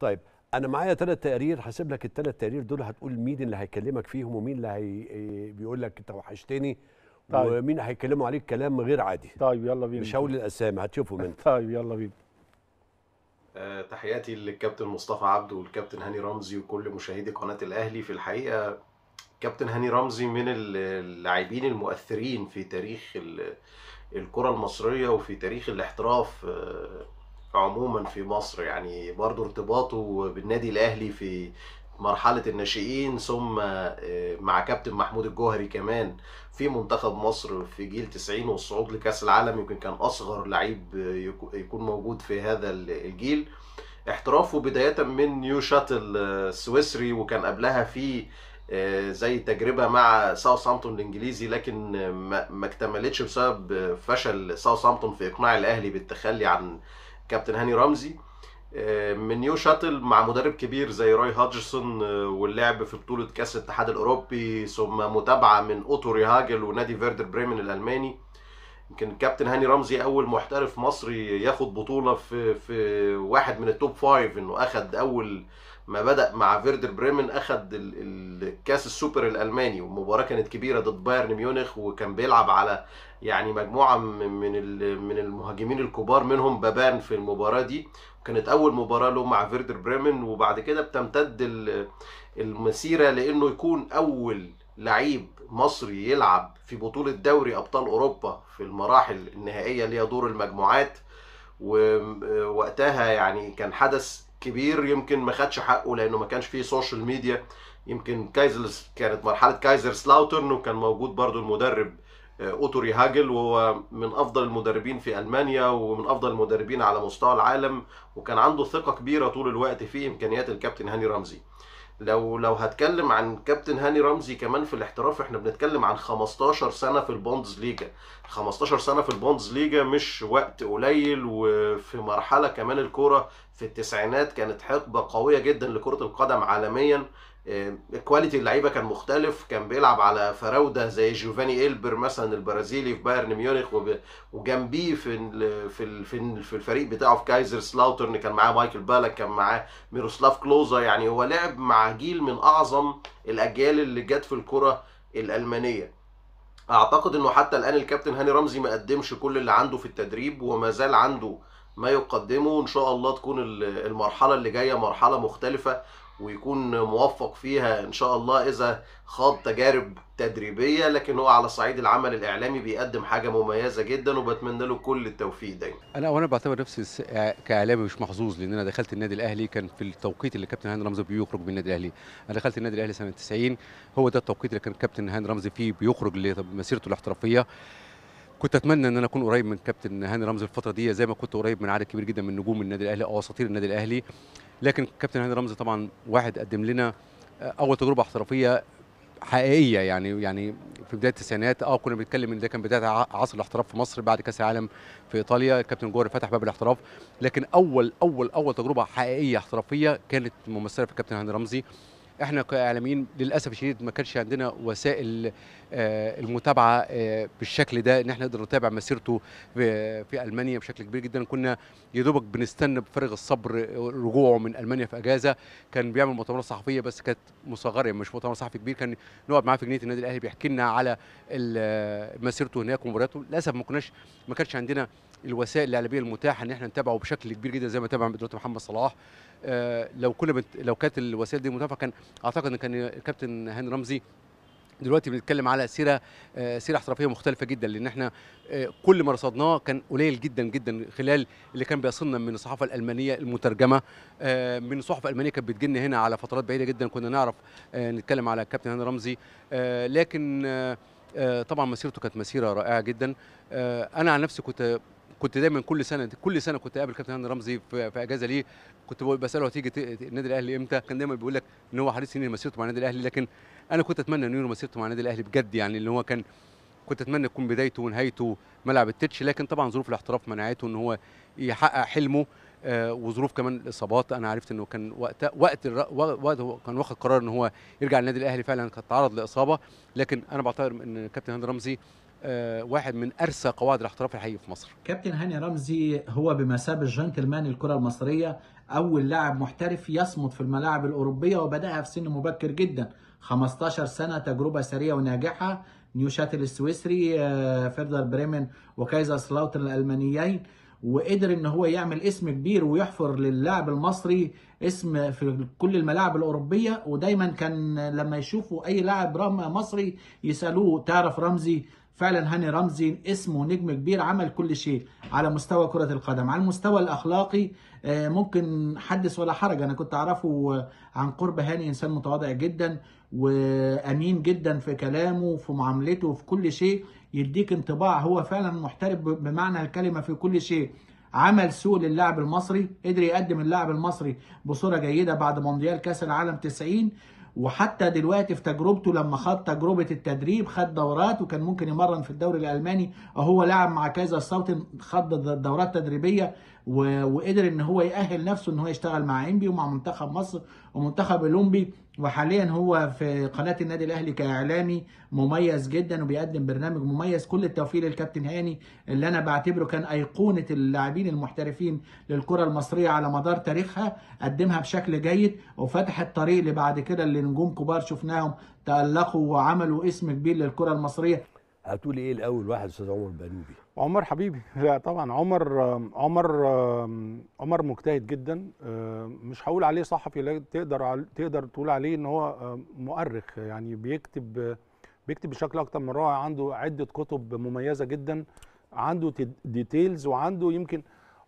طيب انا معايا ثلاث تقارير هسيب لك الثلاث تقارير دول هتقول مين اللي هيكلمك فيهم ومين اللي هي إيه، بيقول لك انت وحشتني طيب. ومين هيكلموا عليك كلام غير عادي طيب يلا بينا مش هقول الاسامي هتشوفهم انت طيب يلا بينا آه تحياتي للكابتن مصطفى عبده والكابتن هاني رمزي وكل مشاهدي قناه الاهلي في الحقيقه كابتن هاني رمزي من اللاعبين المؤثرين في تاريخ الكره المصريه وفي تاريخ الاحتراف آه عموما في مصر يعني برضه ارتباطه بالنادي الاهلي في مرحله الناشئين ثم آه، مع كابتن محمود الجوهري كمان في منتخب مصر في جيل 90 والصعود لكاس العالم يمكن كان اصغر لعيب آه، يكون موجود في هذا الجيل احترافه بدايه من نيو شاتل السويسري آه، وكان قبلها في زي تجربه مع سامتون الانجليزي لكن ما اكتملتش بسبب فشل سامتون في اقناع الاهلي بالتخلي عن كابتن هاني رمزي آه، من نيو شاتل مع مدرب كبير زي راي هادجسون آه، واللعب في بطولة كأس الاتحاد الأوروبي ثم متابعة من أوتو ريهاجل ونادي فيردر بريمن الألماني يمكن كابتن هاني رمزي أول محترف مصري ياخد بطولة في في واحد من التوب فايف إنه أخد أول ما بدا مع فيردر بريمن اخذ الكاس السوبر الالماني والمباراه كانت كبيره ضد بايرن ميونخ وكان بيلعب على يعني مجموعه من من المهاجمين الكبار منهم بابان في المباراه دي كانت اول مباراه له مع فيردر بريمن وبعد كده بتمتد المسيره لانه يكون اول لعيب مصري يلعب في بطوله دوري ابطال اوروبا في المراحل النهائيه اللي هي دور المجموعات ووقتها يعني كان حدث كبير يمكن ما خدش حقه لانه ما كانش فيه سوشيال ميديا يمكن كايزر كانت مرحله كايزر سلاوترن وكان موجود برضو المدرب آه، اوتوري هاجل وهو من افضل المدربين في المانيا ومن افضل المدربين على مستوى العالم وكان عنده ثقه كبيره طول الوقت في امكانيات الكابتن هاني رمزي لو لو هتكلم عن كابتن هاني رمزي كمان في الاحتراف احنا بنتكلم عن 15 سنه في البوندز ليجا 15 سنه في البوندز ليجا مش وقت قليل وفي مرحله كمان الكوره في التسعينات كانت حقبه قويه جدا لكره القدم عالميا كواليتي آه، اللعيبه كان مختلف كان بيلعب على فراوده زي جوفاني إلبر مثلا البرازيلي في بايرن ميونخ وجنبيه في في في الفريق بتاعه في كايزر سلاوترن كان معاه مايكل بالك كان معاه ميروسلاف كلوزا يعني هو لعب مع جيل من اعظم الاجيال اللي جت في الكره الالمانيه اعتقد انه حتى الان الكابتن هاني رمزي ما قدمش كل اللي عنده في التدريب وما زال عنده ما يقدمه ان شاء الله تكون المرحله اللي جايه مرحله مختلفه ويكون موفق فيها ان شاء الله اذا خاض تجارب تدريبيه لكن هو على صعيد العمل الاعلامي بيقدم حاجه مميزه جدا وبتمنى له كل التوفيق دايما. انا وانا بعتبر نفسي كاعلامي مش محظوظ لان انا دخلت النادي الاهلي كان في التوقيت اللي كابتن هاني رمزي بيخرج من النادي الاهلي، انا دخلت النادي الاهلي سنه 90 هو ده التوقيت اللي كان كابتن هاني رمزي فيه بيخرج لمسيرته الاحترافيه. كنت اتمنى ان انا اكون قريب من كابتن هاني رمزي الفتره دي زي ما كنت قريب من عدد كبير جدا من نجوم النادي الاهلي او اساطير النادي الاهلي لكن كابتن هاني رمزي طبعا واحد قدم لنا آه، اول تجربه احترافيه حقيقيه يعني يعني في بدايه التسعينات اه كنا بنتكلم ان ده كان بدايه عصر الاحتراف في مصر بعد كاس العالم في ايطاليا الكابتن جوهري فتح باب الاحتراف لكن اول اول اول تجربه حقيقيه احترافيه كانت ممثله في الكابتن هاني رمزي احنا كاعلاميين للاسف الشديد ما كانش عندنا وسائل آه، المتابعه آه، بالشكل ده ان احنا نقدر نتابع مسيرته في المانيا بشكل كبير جدا كنا يا دوبك بنستنى بفارغ الصبر رجوعه من المانيا في اجازه كان بيعمل مؤتمرات صحفيه بس كانت مصغره يعني مش مؤتمر صحفي كبير كان نقعد معاه في جنيه النادي الاهلي بيحكي لنا على آه، مسيرته هناك ومبارياته للاسف ما كناش ما كانش عندنا الوسائل الاعلاميه المتاحه ان احنا نتابعه بشكل كبير جدا زي ما تابع دلوقتي محمد صلاح آه، لو كنا بت... لو كانت الوسائل دي متوافقه كان اعتقد ان كان الكابتن هاني رمزي دلوقتي بنتكلم على سيره آه، سيره احترافيه مختلفه جدا لان احنا آه، كل ما رصدناه كان قليل جدا جدا خلال اللي كان بيصلنا من الصحافه الالمانيه المترجمه من صحف المانيه كانت بتجن هنا على فترات بعيده جدا كنا نعرف نتكلم على الكابتن هاني رمزي لكن طبعا مسيرته كانت مسيره رائعه جدا انا عن نفسي كنت كنت دايما كل سنه كل سنه كنت اقابل كابتن هاني رمزي في, في اجازه ليه كنت بساله هتيجي النادي الاهلي امتى كان دايما بيقول لك ان هو حريص ان مسيرته مع النادي الاهلي لكن انا كنت اتمنى ان ينهي مسيرته مع النادي الاهلي بجد يعني اللي هو كان كنت اتمنى تكون بدايته ونهايته ملعب التتش لكن طبعا ظروف الاحتراف منعته ان هو يحقق حلمه آه وظروف كمان الاصابات انا عرفت انه كان وقت وقت وقت كان واخد قرار ان هو يرجع للنادي الاهلي فعلا كان تعرض لاصابه لكن انا بعتبر ان كابتن هاني رمزي آه، واحد من ارسى قواعد الاحتراف الحقيقي في مصر كابتن هاني رمزي هو بمثابه جنتلمان الكره المصريه اول لاعب محترف يصمد في الملاعب الاوروبيه وبداها في سن مبكر جدا 15 سنه تجربه سريعه وناجحه نيوشاتل السويسري آه، فيردر بريمن وكايزر سلاوتر الالمانيين وقدر ان هو يعمل اسم كبير ويحفر للاعب المصري اسم في كل الملاعب الاوروبيه ودايما كان لما يشوفوا اي لاعب رغم مصري يسالوه تعرف رمزي فعلا هاني رمزي اسمه نجم كبير عمل كل شيء على مستوى كرة القدم على المستوى الأخلاقي آه، ممكن حدث ولا حرج أنا كنت أعرفه آه، عن قرب هاني إنسان متواضع جدا وأمين جدا في كلامه في معاملته في كل شيء يديك انطباع هو فعلا محترف بمعنى الكلمة في كل شيء عمل سوء للاعب المصري قدر يقدم اللاعب المصري بصوره جيده بعد مونديال كاس العالم 90 وحتى دلوقتي في تجربته لما خد تجربه التدريب خد دورات وكان ممكن يمرن في الدوري الالماني هو لعب مع كايزر ساوتن خد دورات تدريبيه وقدر ان هو يأهل نفسه ان هو يشتغل مع انبي ومع منتخب مصر ومنتخب الاولمبي وحاليا هو في قناه النادي الاهلي كاعلامي مميز جدا وبيقدم برنامج مميز كل التوفيق للكابتن هاني اللي انا بعتبره كان ايقونه اللاعبين المحترفين للكره المصريه على مدار تاريخها قدمها بشكل جيد وفتح الطريق لبعد كده لنجوم كبار شفناهم تالقوا وعملوا اسم كبير للكره المصريه هتقولي ايه الاول واحد استاذ عمر بنوبي عمر حبيبي لا طبعا عمر عمر عمر مجتهد جدا آه، مش هقول عليه صحفي لا تقدر تقدر تقول عليه ان هو آه، مؤرخ يعني بيكتب بيكتب بشكل اكتر من رائع عنده عده كتب مميزه جدا عنده ديتيلز وعنده يمكن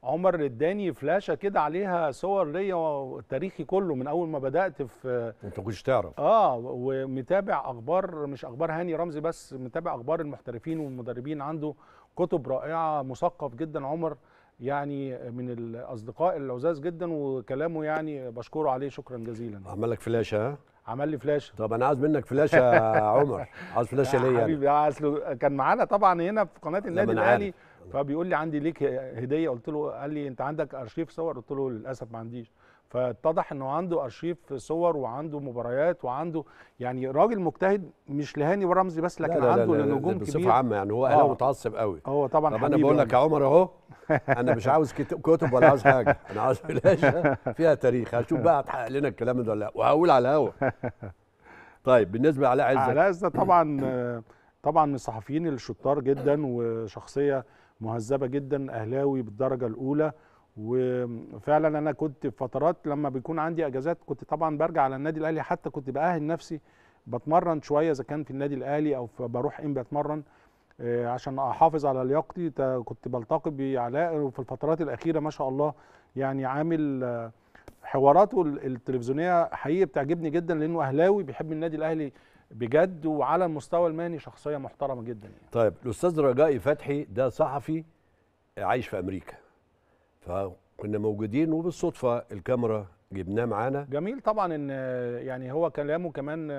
عمر اداني فلاشه كده عليها صور ليا تاريخي كله من اول ما بدات في انت كنتش تعرف اه ومتابع اخبار مش اخبار هاني رمزي بس متابع اخبار المحترفين والمدربين عنده كتب رائعه مثقف جدا عمر يعني من الاصدقاء اللذاذ جدا وكلامه يعني بشكره عليه شكرا جزيلا عمل لك فلاشه ها عمل لي فلاشه طب انا عايز منك فلاشه يا عمر عايز فلاشه ليا حبيبي اصله كان معانا طبعا هنا في قناه النادي الاهلي فبيقول لي عندي ليك هديه قلت له قال لي انت عندك ارشيف صور قلت له للاسف ما عنديش فاتضح انه عنده ارشيف صور وعنده مباريات وعنده يعني راجل مجتهد مش لهاني ورمزي بس لكن لا لا عنده لنجوم نجوم كبير بصفه عامه يعني هو اهلاوي متعصب قوي هو طبعا طب انا بقول لك يعني. يا عمر اهو انا مش عاوز كتب ولا عاوز حاجه انا عاوز بلاش فيها تاريخ هشوف بقى هتحقق لنا الكلام ده ولا لا وهقول على الهوا طيب بالنسبه لعلاء عزت علاء عزت طبعا طبعا من الصحفيين الشطار جدا وشخصيه مهذبه جدا اهلاوي بالدرجه الاولى وفعلا انا كنت في فترات لما بيكون عندي اجازات كنت طبعا برجع على النادي الاهلي حتى كنت باهل نفسي بتمرن شويه اذا كان في النادي الاهلي او بروح ام بتمرن آه، عشان احافظ على لياقتي كنت بلتقي بعلاء وفي الفترات الاخيره ما شاء الله يعني عامل آه، حواراته التلفزيونيه حقيقي بتعجبني جدا لانه اهلاوي بيحب النادي الاهلي بجد وعلى المستوى المهني شخصيه محترمه جدا يعني. طيب الاستاذ رجائي فتحي ده صحفي عايش في امريكا فكنا موجودين وبالصدفه الكاميرا جبناه معانا جميل طبعا ان يعني هو كلامه كمان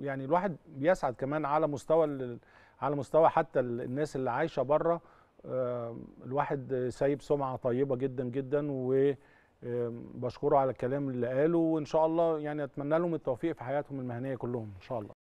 يعني الواحد بيسعد كمان على مستوى على مستوى حتى الناس اللي عايشه بره آه، الواحد سايب سمعه طيبه جدا جدا و بشكره على الكلام اللي قاله وان شاء الله يعني اتمنى لهم التوفيق في حياتهم المهنيه كلهم ان شاء الله